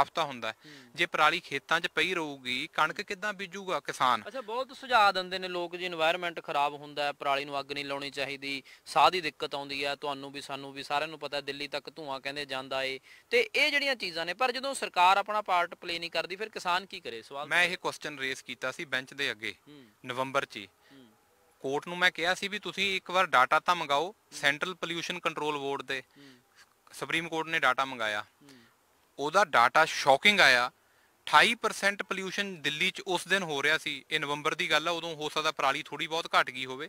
Speaker 2: ਹਫਤਾ ਹੁੰਦਾ ਜੇ ਪਰਾਲੀ ਖੇਤਾਂ 'ਚ ਪਈ ਰਹੂਗੀ ਕਣਕ ਕਿੱਦਾਂ ਬੀਜੂਗਾ ਕਿਸਾਨ
Speaker 1: ਅੱਛਾ ਬਹੁਤ ਸੁਝਾਅ ਦਿੰਦੇ ਨੇ ਲੋਕ ਜੀ এনवायरमेंट ਖਰਾਬ ਹੁੰਦਾ ਹੈ ਪਰਾਲੀ ਨੂੰ ਅੱਗ ਨਹੀਂ ਲਾਉਣੀ ਚਾਹੀਦੀ ਸਾਹ ਦੀ ਦਿੱਕਤ ਆਉਂਦੀ ਹੈ ਤੁਹਾਨੂੰ ਵੀ ਸਾਨੂੰ ਵੀ ਸਾਰਿਆਂ ਨੂੰ ਪਤਾ ਦਿੱਲੀ ਤੱਕ ਧੂਆਂ ਕਹਿੰਦੇ ਜਾਂਦਾ ਏ ਤੇ ਇਹ ਜਿਹੜੀਆਂ ਚੀਜ਼ਾਂ ਨੇ ਪਰ ਜਦੋਂ ਸਰਕਾਰ ਆਪਣਾ ਪਾਰਟ ਪਲੇ ਨਹੀਂ ਕਰਦੀ ਫਿਰ ਕਿਸਾਨ ਕੀ
Speaker 2: ਕਰੇ ਸਵਾਲ ਮੈਂ ਇਹ ਕੁਐਸਚਨ ਰੇਸ ਕੀਤਾ ਸੀ ਬੈਂਚ ਦੇ ਅੱਗੇ ਨਵੰਬਰ 'ਚ ਕੋਰਟ ਨੂੰ ਮੈਂ ਕਿਹਾ ਸੀ ਵੀ ਤੁਸੀਂ ਇੱਕ ਵਾਰ ਡਾਟਾ ਤਾਂ ਮੰਗਾਓ ਸੈਂਟਰਲ ਪੋਲੂਸ਼ਨ ਕੰਟਰੋਲ ਬੋਰਡ ਦੇ ਸੁਪਰੀਮ ਕੋਰਟ ਨੇ ਡਾਟਾ ਮੰਗਾਇਆ ਉਹਦਾ ਡਾਟਾ ਸ਼ੌਕਿੰਗ ਆਇਆ 28% ਪੋਲੂਸ਼ਨ ਦਿੱਲੀ 'ਚ ਉਸ ਦਿਨ ਹੋ ਰਿਹਾ ਸੀ ਇਹ ਨਵੰਬਰ ਦੀ ਗੱਲ ਆ ਉਦੋਂ ਹੋ ਸਕਦਾ ਪਰਾਲੀ ਥੋੜੀ ਬਹੁਤ ਘਟ ਗਈ ਹੋਵੇ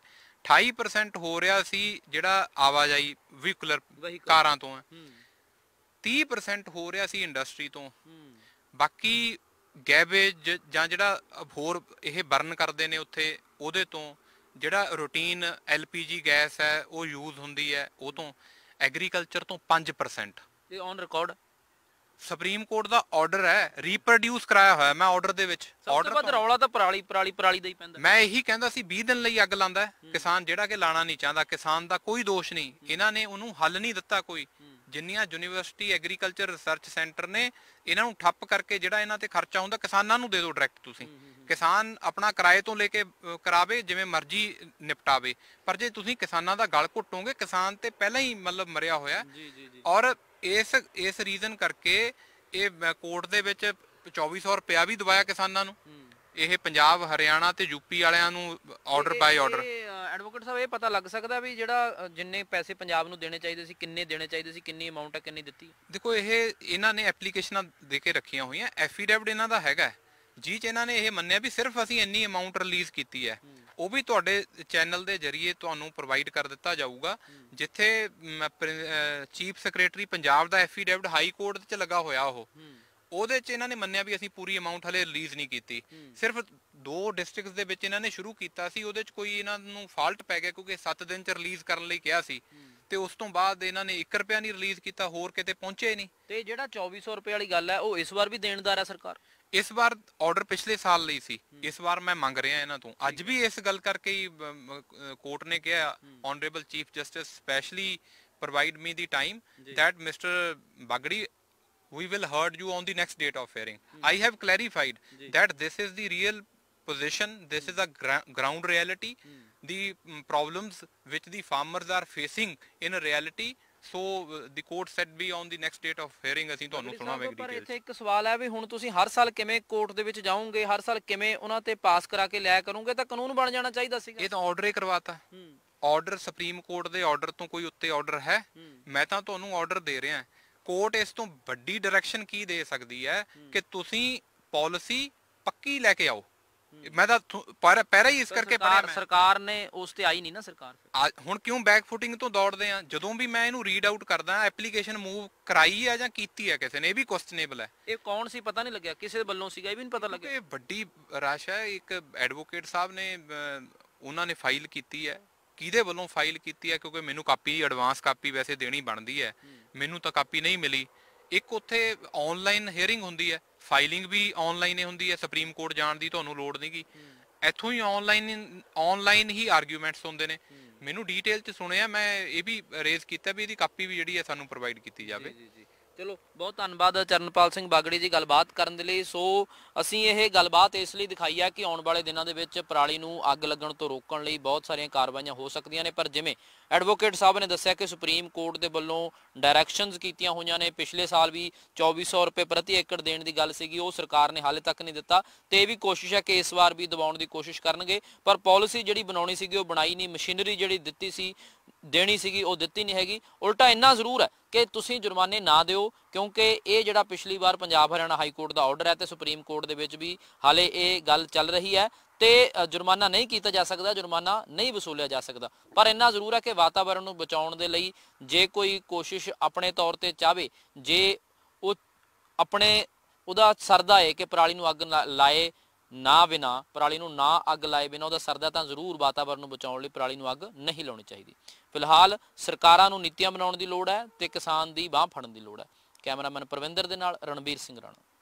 Speaker 2: 28% ਹੋ ਰਿਹਾ ਸੀ ਜਿਹੜਾ ਆਵਾਜਾਈ ਵਹੀਕਲਰ ਕਾਰਾਂ ਤੋਂ ਹੈ 30% ਹੋ ਰਿਹਾ ਸੀ ਇੰਡਸਟਰੀ ਤੋਂ ਬਾਕੀ ਗੈਬੇਜ ਜਾਂ ਜਿਹੜਾ ਹੋਰ ਇਹ ਬਰਨ ਕਰਦੇ ਨੇ ਉੱਥੇ ਉਹਦੇ ਤੋਂ ਜਿਹੜਾ ਰੂਟੀਨ ਐਲਪੀਜੀ ਗੈਸ ਹੈ ਉਹ ਯੂਜ਼ ਹੁੰਦੀ ਹੈ ਉਹ ਤੋਂ ਐਗਰੀਕਲਚਰ ਤੋਂ 5% ਇਹ ਔਨ ਰਿਕਾਰਡ ਸੁਪਰੀਮ ਕੋਰਟ ਦਾ ਆਰਡਰ ਹੈ ਰੀਪਰੋਡਿਊਸ ਕਰਾਇਆ ਹੋਇਆ ਮੈਂ ਆਰਡਰ ਦੇ ਵਿੱਚ ਆਰਡਰ ਤੋਂ ਰੌਲਾ ਤਾਂ ਪਰਾਲੀ ਪਰਾਲੀ ਪਰਾਲੀ ਦਾ ਹੀ ਪੈਂਦਾ ਮੈਂ ਇਹੀ ਕਹਿੰਦਾ ਸੀ 20 ਦਿਨ ਲਈ ਅੱਗ ਲਾਂਦਾ ਕਿਸਾਨ ਜਿਹੜਾ ਕਿ ਲਾਣਾ ਨਹੀਂ ਚਾਹੁੰਦਾ ਕਿਸਾਨ ਦਾ ਕੋਈ ਦੋਸ਼ ਨਹੀਂ ਇਹਨਾਂ ਨੇ ਉਹਨੂੰ ਹੱਲ ਨਹੀਂ ਦਿੱਤਾ ਕੋਈ ਜਿੰਨੀਆਂ ਯੂਨੀਵਰਸਿਟੀ ਐਗਰੀਕਲਚਰ ਰਿਸਰਚ ਸੈਂਟਰ ਨੇ ਇਹਨਾਂ ਨੂੰ ਠੱਪ ਕਰਕੇ ਜਿਹੜਾ ਇਹਨਾਂ ਤੇ ਖਰਚਾ ਹੁੰਦਾ ਕਿਸਾਨਾਂ ਨੂੰ ਦੇ ਦਿਓ ਡਾਇਰੈਕਟ ਤੁਸੀਂ ਕਿਸਾਨ ਆਪਣਾ ਕਿਰਾਏ ਤੋਂ ਲੈ ਕੇ ਕਰਾਵੇ ਜਿਵੇਂ ਮਰਜ਼ੀ ਨਿਪਟਾਵੇ ਪਰ ਜੇ ਤੁਸੀਂ ਕਿਸਾਨਾਂ ਦਾ ਗਲ ਘੁੱਟੋਗੇ ਕਿਸਾਨ ਤੇ ਪਹਿਲਾਂ ਹੀ ਮਤਲਬ ਮਰਿਆ ਹੋਇਆ ਔਰ ਇਸ ਇਸ ਰੀਜ਼ਨ ਕਰਕੇ ਇਹ ਕੋਰਟ ਦੇ ਵਿੱਚ 2400 ਰੁਪਿਆ ਵੀ ਦਵਾਇਆ ਕਿਸਾਨਾਂ ਨੂੰ ਇਹ ਪੰਜਾਬ ਹਰਿਆਣਾ ਤੇ ਯੂਪੀ ਵਾਲਿਆਂ ਨੂੰ ਆਰਡਰ ਬਾਈ ਆਰਡਰ
Speaker 1: ਐਡਵੋਕੇਟ ਸਾਹਿਬ ਇਹ ਪਤਾ ਲੱਗ ਸਕਦਾ ਵੀ ਜਿਹੜਾ ਜਿੰਨੇ ਪੈਸੇ ਪੰਜਾਬ ਨੂੰ ਦੇਣੇ ਚਾਹੀਦੇ ਸੀ ਕਿੰਨੇ ਦੇਣੇ ਚਾਹੀਦੇ ਸੀ ਕਿੰਨੀ ਅਮਾਉਂਟ ਹੈ ਕਿੰਨੀ ਦਿੱਤੀ
Speaker 2: ਦੇਖੋ ਇਹ ਇਹਨਾਂ ਨੇ ਐਪਲੀਕੇਸ਼ਨਾਂ ਦੇ ਕੇ ਰੱਖੀਆਂ ਹੋਈਆਂ ਐਫੀਡੈਵਿਟ ਇਹਨਾਂ ਦਾ ਹੈਗਾ ਜੀ ਚ ਇਹਨਾਂ ਨੇ ਇਹ ਮੰਨਿਆ ਵੀ ਸਿਰਫ ਅਸੀਂ ਇੰਨੀ ਅਮਾਉਂਟ ਰਿਲੀਜ਼ ਕੀਤੀ ਹੈ ਉਹ ਵੀ ਤੁਹਾਡੇ ਚੈਨਲ ਦੇ ਜ਼ਰੀਏ ਤੁਹਾਨੂੰ ਪ੍ਰੋਵਾਈਡ ਕਰ ਦਿੱਤਾ ਜਾਊਗਾ ਜਿੱਥੇ ਚੀਫ ਸੈਕਟਰੀ ਪੰਜਾਬ ਦਾ ਐਫੀਡੈਵਿਟ ਹਾਈ ਕੋਰਟ ਚ ਲੱਗਾ ਹੋਇਆ ਉਹ ਉਹਦੇ 'ਚ ਇਹਨਾਂ ਨੇ ਮੰਨਿਆ ਵੀ ਅਸੀਂ ਪੂਰੀ ਅਮਾਉਂਟ ਹਲੇ ਰਿਲੀਜ਼ ਨਹੀਂ ਕੀਤੀ ਸਿਰਫ ਦੋ ਡਿਸਟ੍ਰਿਕਟਸ ਦੇ ਵਿੱਚ ਇਹਨਾਂ ਨੇ ਸ਼ੁਰੂ ਕੀਤਾ ਸੀ ਉਹਦੇ 'ਚ ਕੋਈ ਇਹਨਾਂ ਨੂੰ ਫਾਲਟ ਪੈ ਗਿਆ ਕਿਉਂਕਿ 7 ਦਿਨ 'ਚ ਰਿਲੀਜ਼ ਕਰਨ ਲਈ ਕਿਹਾ ਸੀ ਤੇ ਉਸ ਤੋਂ ਬਾਅਦ ਇਹਨਾਂ ਨੇ 1 ਰੁਪਿਆ ਨਹੀਂ ਰਿਲੀਜ਼ ਕੀਤਾ ਹੋਰ ਕਿਤੇ ਪਹੁੰਚੇ ਨਹੀਂ ਤੇ ਜਿਹੜਾ 2400 ਰੁਪਏ ਵਾਲੀ ਗੱਲ ਹੈ ਉਹ ਇਸ ਵਾਰ ਵੀ ਦੇਣਦਾਰ ਹੈ ਸਰਕਾਰ ਇਸ ਵਾਰ ਆਰਡਰ ਪਿਛਲੇ ਸਾਲ ਲਈ ਸੀ ਇਸ ਵਾਰ ਮੈਂ ਮੰਗ ਰਿਹਾ ਇਹਨਾਂ ਤੋਂ ਅੱਜ ਵੀ ਇਸ ਗੱਲ ਕਰਕੇ ਹੀ ਕੋਰਟ ਨੇ ਕਿਹਾ honourable chief justice specially provide me the time that mister Bagri we will heard you on the next date of hearing mm. i have clarified Ji. that this is the real position this mm. is a gra ground reality mm. the um, problems which the farmers are facing in reality so the court said we on the next date of hearing ਅਸੀਂ ਤੁਹਾਨੂੰ ਸੁਣਾਵਾਂਗੇ detail ਪਰ ਇੱਥੇ
Speaker 1: ਇੱਕ ਸਵਾਲ ਹੈ ਵੀ ਹੁਣ ਤੁਸੀਂ ਹਰ ਸਾਲ ਕਿਵੇਂ ਕੋਰਟ ਦੇ ਵਿੱਚ ਜਾਓਗੇ ਹਰ ਸਾਲ ਕਿਵੇਂ ਉਹਨਾਂ ਤੇ ਪਾਸ ਕਰਾ ਕੇ ਲਿਆ ਕਰੋਗੇ ਤਾਂ ਕਾਨੂੰਨ ਬਣ ਜਾਣਾ ਚਾਹੀਦਾ ਸੀਗਾ ਇਹ ਤਾਂ ਆਰਡਰ ਹੀ ਕਰਵਾਤਾ
Speaker 2: ਆਰਡਰ ਸੁਪਰੀਮ ਕੋਰਟ ਦੇ ਆਰਡਰ ਤੋਂ ਕੋਈ ਉੱਤੇ ਆਰਡਰ ਹੈ ਮੈਂ ਤਾਂ ਤੁਹਾਨੂੰ ਆਰਡਰ ਦੇ ਰਿਹਾ ਕੋਰਟ ਇਸ ਤੋਂ ਵੱਡੀ ਡਾਇਰੈਕਸ਼ਨ ਕੀ ਦੇ ਸਕਦੀ ਹੈ ਕਿ ਤੁਸੀਂ ਪਾਲਿਸੀ ਪੱਕੀ ਲੈ ਕੇ ਆਓ ਮੈਂ ਤਾਂ ਪਰ ਪਹਿਰਾ ਹੀ ਇਸ ਕਰਕੇ ਬਣਿਆ ਮੈਂ ਸਰਕਾਰ ਨੇ ਉਸ ਤੇ ਆਈ ਨਹੀਂ ਨਾ ਸਰਕਾਰ ਹੁਣ ਕਿਉਂ ਬੈਕ ਫੁਟਿੰਗ ਤੋਂ ਦੌੜਦੇ ਆ ਜਦੋਂ ਵੀ ਮੈਂ ਇਹਨੂੰ ਰੀਡ ਆਊਟ ਕਰਦਾ ਐਪਲੀਕੇਸ਼ਨ ਮੂਵ ਕਰਾਈ ਆ ਜਾਂ ਕੀਤੀ ਆ ਕਿਸੇ ਨੇ ਇਹ ਵੀ ਕੁਐਸਚਨੇਬਲ ਹੈ ਇਹ ਕੌਣ ਸੀ ਪਤਾ ਨਹੀਂ ਲੱਗਿਆ ਕਿਸੇ ਵੱਲੋਂ ਸੀਗਾ ਇਹ ਵੀ ਨਹੀਂ ਪਤਾ ਲੱਗਿਆ ਇਹ ਵੱਡੀ ਰਾਸ਼ ਹੈ ਇੱਕ ਐਡਵੋਕੇਟ ਸਾਹਿਬ ਨੇ ਉਹਨਾਂ ਨੇ ਫਾਈਲ ਕੀਤੀ ਹੈ ਕਿਹਦੇ ਵੱਲੋਂ ਫਾਈਲ ਕੀਤੀ ਹੈ ਕਿਉਂਕਿ ਮੈਨੂੰ ਕਾਪੀ ਐਡਵਾਂਸ ਕਾਪੀ ਵੈਸੇ ਦੇਣੀ ਬਣਦੀ ਹੈ ਮੈਨੂੰ ਤਾਂ ਕਾਪੀ ਨਹੀਂ ਮਿਲੀ ਇੱਕ ਉੱਥੇ ਆਨਲਾਈਨ ਹੀਅਰਿੰਗ ਹੁੰਦੀ ਹੈ ਫਾਈਲਿੰਗ ਵੀ ਆਨਲਾਈਨ ਹੀ ਹੁੰਦੀ ਹੈ ਸੁਪਰੀਮ ਕੋਰਟ ਜਾਣ ਦੀ ਤੁਹਾਨੂੰ ਲੋੜ ਨਹੀਂਗੀ ਇੱਥੋਂ ਹੀ ਆਨਲਾਈਨ ਆਨਲਾਈਨ ਹੀ ਆਰਗੂਮੈਂਟਸ ਹੁੰਦੇ ਨੇ ਮੈਨੂੰ ਡੀਟੇਲ ਚ ਸੁਣਿਆ ਮੈਂ ਇਹ ਵੀ ਰੇਜ਼ ਕੀਤਾ ਵੀ ਇਹਦੀ ਕਾਪੀ ਵੀ ਜਿਹੜੀ ਹੈ ਸਾਨੂੰ ਪ੍ਰੋਵਾਈਡ ਕੀਤੀ ਜਾਵੇ ਜੀ ਜੀ ਚਲੋ ਬਹੁਤ ਧੰਨਵਾਦ
Speaker 1: ਚਰਨਪਾਲ ਸਿੰਘ ਬਾਗੜੀ ਜੀ ਗੱਲਬਾਤ ਕਰਨ ਦੇ ਲਈ ਸੋ ਅਸੀਂ ਇਹ ਗੱਲਬਾਤ ਇਸ ਲਈ ਦਿਖਾਈ ਆ ਕਿ ਆਉਣ ਵਾਲੇ ਦਿਨਾਂ ਦੇ ਵਿੱਚ ਪਰਾਲੀ ਨੂੰ ਅੱਗ ਲੱਗਣ ਤੋਂ ਰੋਕਣ ਲਈ ਬਹੁਤ ਸਾਰੀਆਂ ਕਾਰਵਾਈਆਂ ਹੋ ਸਕਦੀਆਂ ਨੇ ਪਰ ਜਿਵੇਂ ਐਡਵੋਕੇਟ ਸਾਹਿਬ ਨੇ ਦੱਸਿਆ ਕਿ ਸੁਪਰੀਮ ਕੋਰਟ ਦੇ ਵੱਲੋਂ ਡਾਇਰੈਕਸ਼ਨਸ ਕੀਤੀਆਂ ਹੋਈਆਂ ਨੇ ਪਿਛਲੇ ਸਾਲ ਵੀ 2400 ਰੁਪਏ ਪ੍ਰਤੀ ਏਕੜ ਦੇਣ ਦੀ ਗੱਲ ਸੀਗੀ ਉਹ ਸਰਕਾਰ ਨੇ ਹਾਲੇ ਤੱਕ ਨਹੀਂ ਦਿੱਤਾ ਤੇ ਇਹ ਵੀ ਕੋਸ਼ਿਸ਼ ਹੈ ਕਿ ਇਸ ਵਾਰ ਵੀ ਦਬਾਉਣ ਦੀ ਕੋਸ਼ਿਸ਼ ਕਰਨਗੇ ਪਰ ਪਾਲਿਸੀ ਜਿਹੜੀ ਬਣਾਉਣੀ ਸੀਗੀ ਉਹ ਬਣਾਈ ਨਹੀਂ ਮਸ਼ੀਨਰੀ ਜਿਹੜੀ ਦਿੱਤੀ ਸੀ ਦੇਣੀ ਸੀਗੀ ਉਹ ਦਿੱਤੀ ਨਹੀਂ ਹੈਗੀ ਉਲਟਾ ਇੰਨਾ ਜ਼ਰੂਰ ਹੈ ਕਿ ਤੁਸੀਂ ਜੁਰਮਾਨੇ ਨਾ ਦਿਓ ਕਿਉਂਕਿ ਇਹ ਜਿਹੜਾ ਪਿਛਲੀ ਵਾਰ ਪੰਜਾਬ ਹਰਿਆਣਾ ਹਾਈ ਕੋਰਟ ਦਾ ਆਰਡਰ ਹੈ ਤੇ ਸੁਪਰੀਮ ਕੋਰਟ ਦੇ ਵਿੱਚ ਵੀ ਹਾਲੇ ਇਹ ਗੱਲ ਚੱਲ ਰਹੀ ਹੈ ਤੇ ਜੁਰਮਾਨਾ ਨਹੀਂ ਕੀਤਾ ਜਾ ਸਕਦਾ ਜੁਰਮਾਨਾ ਨਹੀਂ ਵਸੂਲਿਆ ਜਾ ਸਕਦਾ ਪਰ ਇੰਨਾ ਜ਼ਰੂਰ ਹੈ ਕਿ ਵਾਤਾਵਰਣ ਨੂੰ ਬਚਾਉਣ ਦੇ ਲਈ ਜੇ ਕੋਈ ਕੋਸ਼ਿਸ਼ ਆਪਣੇ ਤੌਰ ਤੇ ਚਾਵੇ ਜੇ ਉਹ ਆਪਣੇ ਉਹਦਾ ਸਰਦਾ ਹੈ ਕਿ ਪਰਾਲੀ ਨੂੰ ਅੱਗ ਲਾਏ ਨਾ ਬਿਨਾ ਪਰਾਲੀ ਨੂੰ ਨਾ ਅੱਗ ਲਾਏ ਬਿਨਾ ਉਹਦਾ ਸਰਦਾ ਤਾਂ ਜ਼ਰੂਰ ਵਾਤਾਵਰਣ ਨੂੰ ਬਚਾਉਣ ਲਈ ਪਰਾਲੀ ਨੂੰ ਅੱਗ ਨਹੀਂ ਲਾਉਣੀ ਚਾਹੀਦੀ ਫਿਲਹਾਲ ਸਰਕਾਰਾਂ ਨੂੰ ਨੀਤੀਆਂ ਬਣਾਉਣ ਦੀ ਲੋੜ ਹੈ ਤੇ ਕਿਸਾਨ ਦੀ ਬਾਹ ਫੜਨ ਦੀ ਲੋੜ ਹੈ ਕੈਮਰਾਮੈਨ ਪ੍ਰਵਿੰਦਰ ਦੇ ਨਾਲ ਰਣਬੀਰ ਸਿੰਘ ਰਾਣਾ